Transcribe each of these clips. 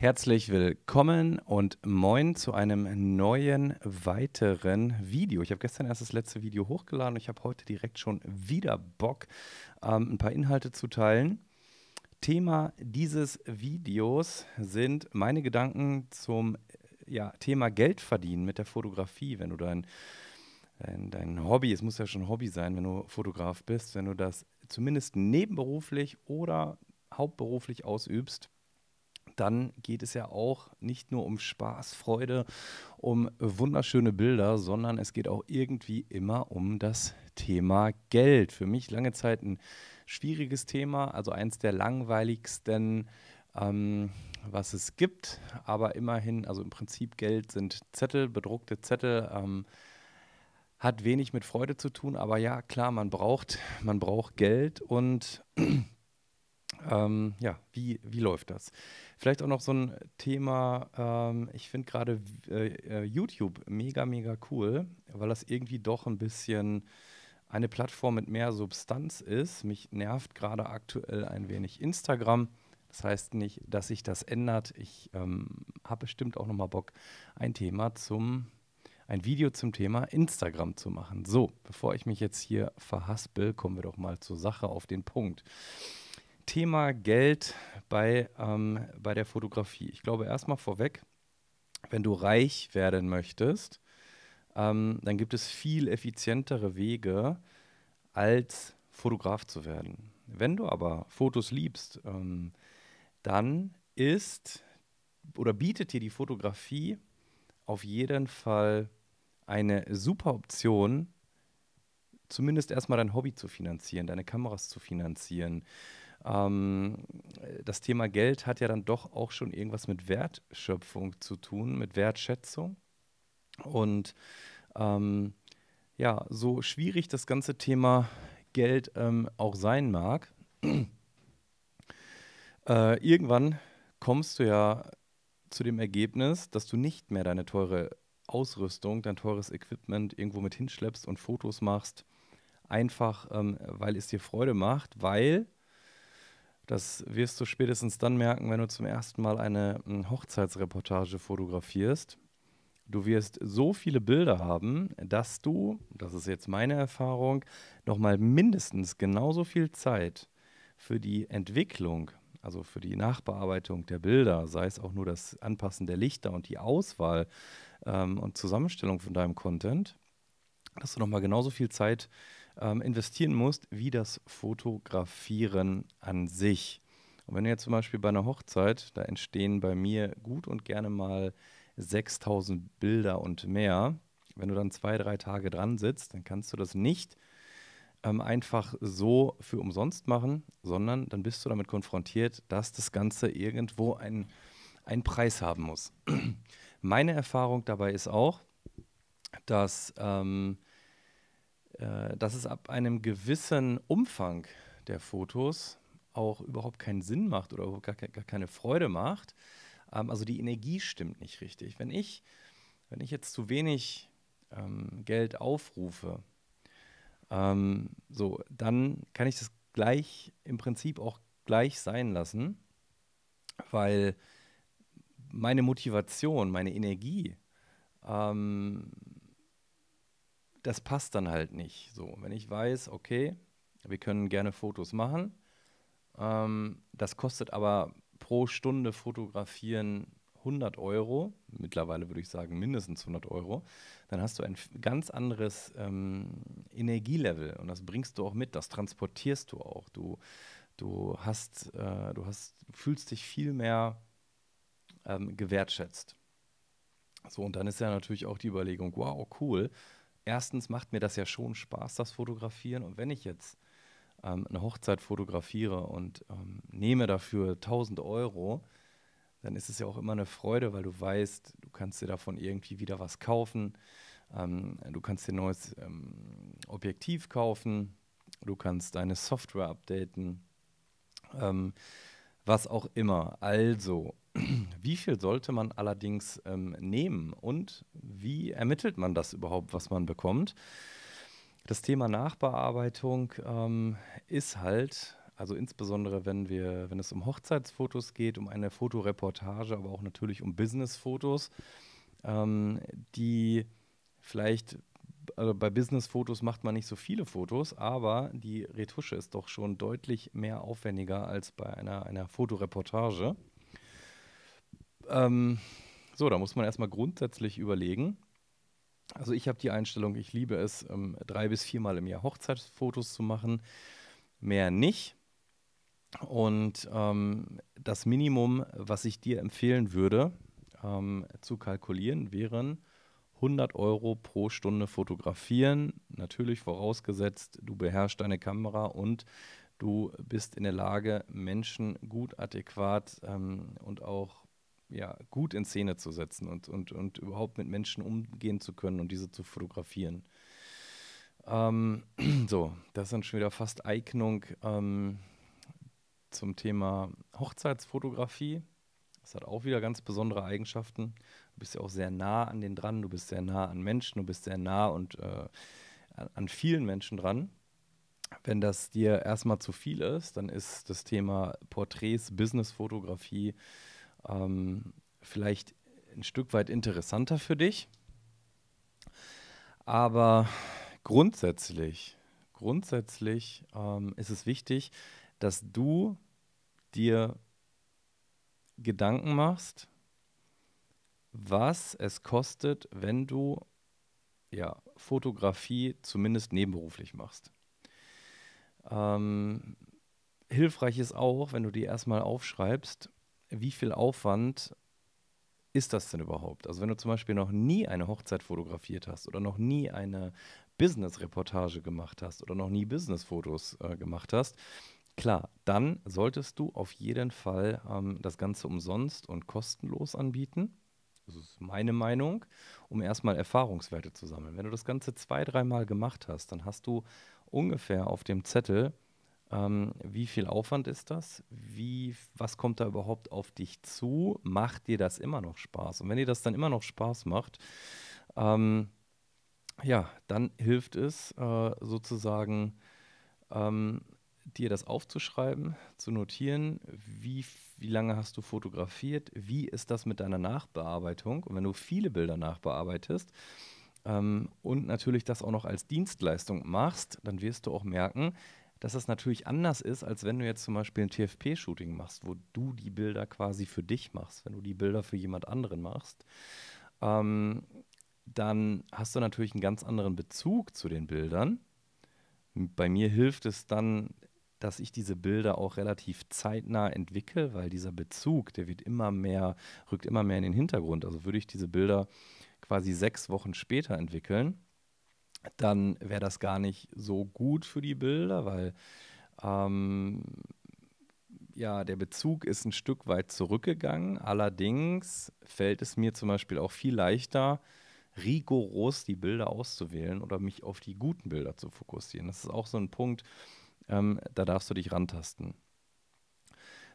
Herzlich willkommen und moin zu einem neuen weiteren Video. Ich habe gestern erst das letzte Video hochgeladen und ich habe heute direkt schon wieder Bock, ähm, ein paar Inhalte zu teilen. Thema dieses Videos sind meine Gedanken zum äh, ja, Thema Geld verdienen mit der Fotografie, wenn du dein dein, dein Hobby, es muss ja schon Hobby sein, wenn du Fotograf bist, wenn du das zumindest nebenberuflich oder hauptberuflich ausübst, dann geht es ja auch nicht nur um Spaß, Freude, um wunderschöne Bilder, sondern es geht auch irgendwie immer um das Thema Geld. Für mich lange Zeit ein schwieriges Thema, also eins der langweiligsten, ähm, was es gibt. Aber immerhin, also im Prinzip Geld sind Zettel, bedruckte Zettel. Ähm, hat wenig mit Freude zu tun, aber ja, klar, man braucht, man braucht Geld und ähm, ja, wie, wie läuft das? Vielleicht auch noch so ein Thema, ähm, ich finde gerade äh, äh, YouTube mega, mega cool, weil das irgendwie doch ein bisschen eine Plattform mit mehr Substanz ist. Mich nervt gerade aktuell ein wenig Instagram. Das heißt nicht, dass sich das ändert. Ich ähm, habe bestimmt auch nochmal Bock, ein Thema zum, ein Video zum Thema Instagram zu machen. So, bevor ich mich jetzt hier verhaspel, kommen wir doch mal zur Sache auf den Punkt. Thema Geld bei, ähm, bei der Fotografie. Ich glaube, erstmal vorweg, wenn du reich werden möchtest, ähm, dann gibt es viel effizientere Wege, als Fotograf zu werden. Wenn du aber Fotos liebst, ähm, dann ist oder bietet dir die Fotografie auf jeden Fall eine super Option, zumindest erstmal dein Hobby zu finanzieren, deine Kameras zu finanzieren, ähm, das Thema Geld hat ja dann doch auch schon irgendwas mit Wertschöpfung zu tun, mit Wertschätzung. Und ähm, ja, so schwierig das ganze Thema Geld ähm, auch sein mag, äh, irgendwann kommst du ja zu dem Ergebnis, dass du nicht mehr deine teure Ausrüstung, dein teures Equipment irgendwo mit hinschleppst und Fotos machst, einfach ähm, weil es dir Freude macht, weil das wirst du spätestens dann merken, wenn du zum ersten Mal eine hm, Hochzeitsreportage fotografierst. Du wirst so viele Bilder haben, dass du, das ist jetzt meine Erfahrung, nochmal mindestens genauso viel Zeit für die Entwicklung, also für die Nachbearbeitung der Bilder, sei es auch nur das Anpassen der Lichter und die Auswahl ähm, und Zusammenstellung von deinem Content, dass du nochmal genauso viel Zeit ähm, investieren musst, wie das Fotografieren an sich. Und wenn du jetzt zum Beispiel bei einer Hochzeit, da entstehen bei mir gut und gerne mal 6000 Bilder und mehr, wenn du dann zwei, drei Tage dran sitzt, dann kannst du das nicht ähm, einfach so für umsonst machen, sondern dann bist du damit konfrontiert, dass das Ganze irgendwo einen, einen Preis haben muss. Meine Erfahrung dabei ist auch, dass ähm, äh, dass es ab einem gewissen Umfang der Fotos auch überhaupt keinen Sinn macht oder gar, gar keine Freude macht. Ähm, also die Energie stimmt nicht richtig. Wenn ich, wenn ich jetzt zu wenig ähm, Geld aufrufe, ähm, so, dann kann ich das gleich im Prinzip auch gleich sein lassen, weil meine Motivation, meine Energie ähm, das passt dann halt nicht. So, wenn ich weiß, okay, wir können gerne Fotos machen, ähm, das kostet aber pro Stunde fotografieren 100 Euro, mittlerweile würde ich sagen mindestens 100 Euro, dann hast du ein ganz anderes ähm, Energielevel und das bringst du auch mit, das transportierst du auch. Du, du, hast, äh, du hast, fühlst dich viel mehr ähm, gewertschätzt. So, und dann ist ja natürlich auch die Überlegung, wow, cool, erstens macht mir das ja schon Spaß, das Fotografieren. Und wenn ich jetzt ähm, eine Hochzeit fotografiere und ähm, nehme dafür 1000 Euro, dann ist es ja auch immer eine Freude, weil du weißt, du kannst dir davon irgendwie wieder was kaufen. Ähm, du kannst dir ein neues ähm, Objektiv kaufen. Du kannst deine Software updaten. Ähm, was auch immer. Also, wie viel sollte man allerdings ähm, nehmen und wie ermittelt man das überhaupt, was man bekommt? Das Thema Nachbearbeitung ähm, ist halt, also insbesondere wenn wir, wenn es um Hochzeitsfotos geht, um eine Fotoreportage, aber auch natürlich um Businessfotos, ähm, die vielleicht also bei Business-Fotos macht man nicht so viele Fotos, aber die Retusche ist doch schon deutlich mehr aufwendiger als bei einer, einer Fotoreportage. Ähm, so, da muss man erstmal grundsätzlich überlegen. Also ich habe die Einstellung, ich liebe es, ähm, drei bis viermal im Jahr Hochzeitsfotos zu machen, mehr nicht. Und ähm, das Minimum, was ich dir empfehlen würde, ähm, zu kalkulieren, wären 100 Euro pro Stunde fotografieren. Natürlich vorausgesetzt, du beherrschst deine Kamera und du bist in der Lage, Menschen gut, adäquat ähm, und auch ja, gut in Szene zu setzen und, und, und überhaupt mit Menschen umgehen zu können und diese zu fotografieren. Ähm, so, das ist dann schon wieder fast Eignung ähm, zum Thema Hochzeitsfotografie. Das hat auch wieder ganz besondere Eigenschaften. Du bist ja auch sehr nah an den dran, du bist sehr nah an Menschen, du bist sehr nah und äh, an vielen Menschen dran. Wenn das dir erstmal zu viel ist, dann ist das Thema Porträts, Businessfotografie ähm, vielleicht ein Stück weit interessanter für dich. Aber grundsätzlich, grundsätzlich ähm, ist es wichtig, dass du dir Gedanken machst, was es kostet, wenn du ja, Fotografie zumindest nebenberuflich machst. Ähm, hilfreich ist auch, wenn du dir erstmal aufschreibst, wie viel Aufwand ist das denn überhaupt? Also wenn du zum Beispiel noch nie eine Hochzeit fotografiert hast oder noch nie eine Business-Reportage gemacht hast oder noch nie Business-Fotos äh, gemacht hast, Klar, dann solltest du auf jeden Fall ähm, das Ganze umsonst und kostenlos anbieten. Das ist meine Meinung, um erstmal Erfahrungswerte zu sammeln. Wenn du das Ganze zwei, dreimal gemacht hast, dann hast du ungefähr auf dem Zettel, ähm, wie viel Aufwand ist das? Wie, was kommt da überhaupt auf dich zu? Macht dir das immer noch Spaß? Und wenn dir das dann immer noch Spaß macht, ähm, ja, dann hilft es äh, sozusagen ähm, dir das aufzuschreiben, zu notieren, wie, wie lange hast du fotografiert, wie ist das mit deiner Nachbearbeitung. Und wenn du viele Bilder nachbearbeitest ähm, und natürlich das auch noch als Dienstleistung machst, dann wirst du auch merken, dass das natürlich anders ist, als wenn du jetzt zum Beispiel ein TFP-Shooting machst, wo du die Bilder quasi für dich machst, wenn du die Bilder für jemand anderen machst. Ähm, dann hast du natürlich einen ganz anderen Bezug zu den Bildern. Bei mir hilft es dann dass ich diese Bilder auch relativ zeitnah entwickle, weil dieser Bezug, der wird immer mehr, rückt immer mehr in den Hintergrund. Also würde ich diese Bilder quasi sechs Wochen später entwickeln, dann wäre das gar nicht so gut für die Bilder, weil ähm, ja, der Bezug ist ein Stück weit zurückgegangen. Allerdings fällt es mir zum Beispiel auch viel leichter, rigoros die Bilder auszuwählen oder mich auf die guten Bilder zu fokussieren. Das ist auch so ein Punkt, ähm, da darfst du dich rantasten.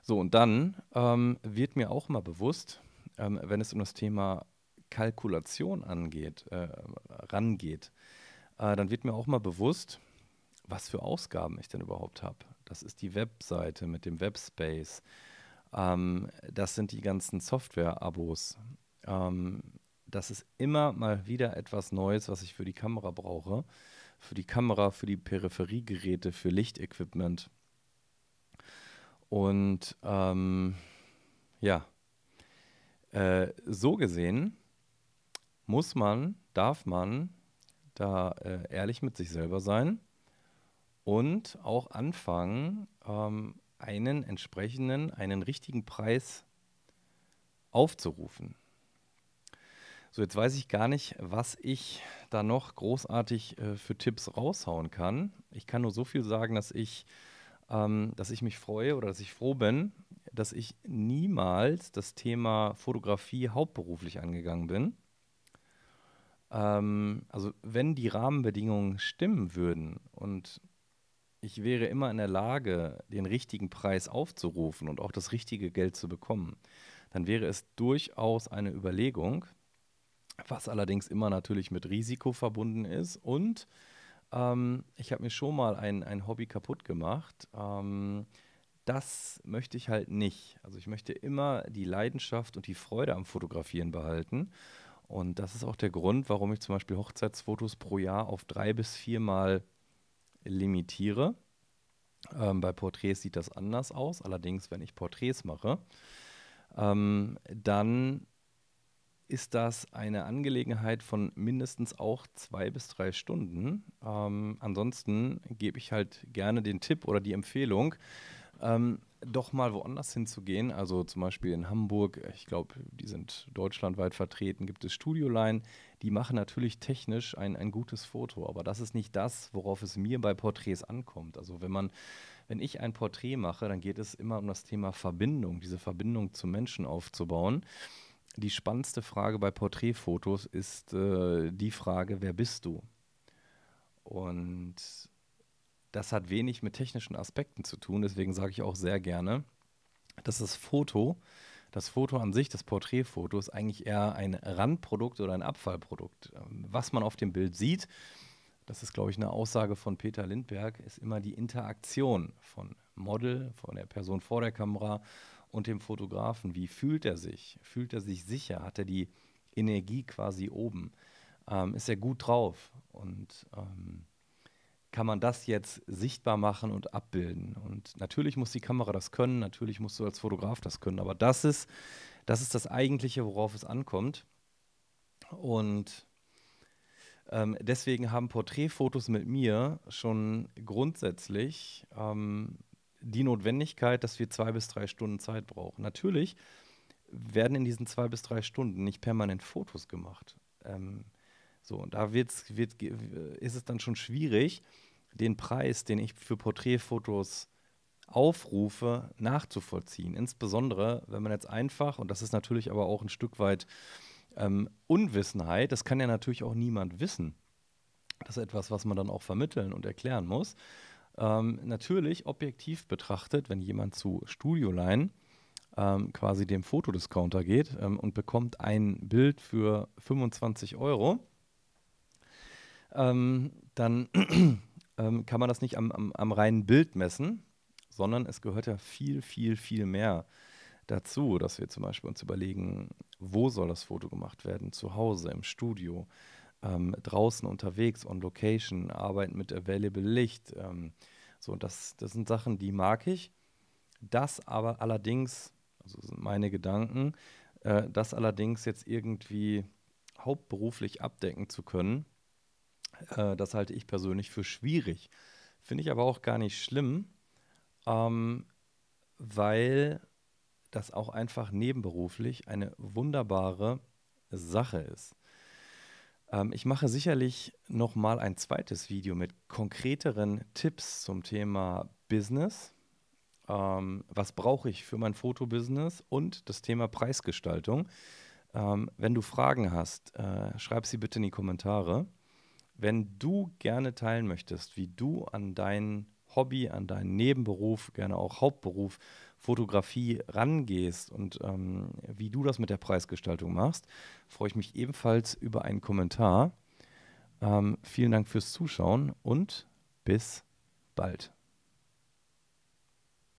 So, und dann ähm, wird mir auch mal bewusst, ähm, wenn es um das Thema Kalkulation angeht, äh, rangeht, äh, dann wird mir auch mal bewusst, was für Ausgaben ich denn überhaupt habe. Das ist die Webseite mit dem Webspace. Ähm, das sind die ganzen Software-Abos. Ähm, das ist immer mal wieder etwas Neues, was ich für die Kamera brauche für die Kamera, für die Peripheriegeräte, für Lichtequipment. Und ähm, ja, äh, so gesehen muss man, darf man da äh, ehrlich mit sich selber sein und auch anfangen, ähm, einen entsprechenden, einen richtigen Preis aufzurufen. So, jetzt weiß ich gar nicht, was ich da noch großartig äh, für Tipps raushauen kann. Ich kann nur so viel sagen, dass ich, ähm, dass ich mich freue oder dass ich froh bin, dass ich niemals das Thema Fotografie hauptberuflich angegangen bin. Ähm, also wenn die Rahmenbedingungen stimmen würden und ich wäre immer in der Lage, den richtigen Preis aufzurufen und auch das richtige Geld zu bekommen, dann wäre es durchaus eine Überlegung, was allerdings immer natürlich mit Risiko verbunden ist. Und ähm, ich habe mir schon mal ein, ein Hobby kaputt gemacht. Ähm, das möchte ich halt nicht. Also ich möchte immer die Leidenschaft und die Freude am Fotografieren behalten. Und das ist auch der Grund, warum ich zum Beispiel Hochzeitsfotos pro Jahr auf drei bis viermal limitiere. Ähm, bei Porträts sieht das anders aus. Allerdings, wenn ich Porträts mache, ähm, dann ist das eine Angelegenheit von mindestens auch zwei bis drei Stunden. Ähm, ansonsten gebe ich halt gerne den Tipp oder die Empfehlung, ähm, doch mal woanders hinzugehen. Also zum Beispiel in Hamburg, ich glaube, die sind deutschlandweit vertreten, gibt es Studioline. Die machen natürlich technisch ein, ein gutes Foto, aber das ist nicht das, worauf es mir bei Porträts ankommt. Also wenn man, wenn ich ein Porträt mache, dann geht es immer um das Thema Verbindung, diese Verbindung zu Menschen aufzubauen die spannendste Frage bei Porträtfotos ist äh, die Frage, wer bist du? Und das hat wenig mit technischen Aspekten zu tun, deswegen sage ich auch sehr gerne, dass das Foto, das Foto an sich, das Porträtfoto, ist eigentlich eher ein Randprodukt oder ein Abfallprodukt. Was man auf dem Bild sieht, das ist, glaube ich, eine Aussage von Peter Lindberg, ist immer die Interaktion von Model, von der Person vor der Kamera und dem Fotografen. Wie fühlt er sich? Fühlt er sich sicher? Hat er die Energie quasi oben? Ähm, ist er gut drauf? Und ähm, kann man das jetzt sichtbar machen und abbilden? Und natürlich muss die Kamera das können, natürlich musst du als Fotograf das können, aber das ist das, ist das Eigentliche, worauf es ankommt. Und ähm, deswegen haben Porträtfotos mit mir schon grundsätzlich ähm, die Notwendigkeit, dass wir zwei bis drei Stunden Zeit brauchen. Natürlich werden in diesen zwei bis drei Stunden nicht permanent Fotos gemacht. Ähm, so, und da wird's, wird, ist es dann schon schwierig, den Preis, den ich für Porträtfotos aufrufe, nachzuvollziehen. Insbesondere, wenn man jetzt einfach, und das ist natürlich aber auch ein Stück weit ähm, Unwissenheit, das kann ja natürlich auch niemand wissen. Das ist etwas, was man dann auch vermitteln und erklären muss. Ähm, natürlich, objektiv betrachtet, wenn jemand zu Studioline ähm, quasi dem Fotodiscounter geht ähm, und bekommt ein Bild für 25 Euro, ähm, dann ähm, kann man das nicht am, am, am reinen Bild messen, sondern es gehört ja viel, viel, viel mehr dazu, dass wir zum Beispiel uns überlegen, wo soll das Foto gemacht werden? Zu Hause, im Studio, ähm, draußen unterwegs, on Location, arbeiten mit Available Licht. Ähm, so, das, das sind Sachen, die mag ich. Das aber allerdings, also sind meine Gedanken, äh, das allerdings jetzt irgendwie hauptberuflich abdecken zu können, äh, das halte ich persönlich für schwierig. Finde ich aber auch gar nicht schlimm, ähm, weil das auch einfach nebenberuflich eine wunderbare Sache ist. Ähm, ich mache sicherlich noch mal ein zweites Video mit konkreteren Tipps zum Thema Business. Ähm, was brauche ich für mein Fotobusiness und das Thema Preisgestaltung. Ähm, wenn du Fragen hast, äh, schreib sie bitte in die Kommentare. Wenn du gerne teilen möchtest, wie du an dein Hobby, an deinen Nebenberuf, gerne auch Hauptberuf Fotografie rangehst und ähm, wie du das mit der Preisgestaltung machst, freue ich mich ebenfalls über einen Kommentar. Ähm, vielen Dank fürs Zuschauen und bis bald.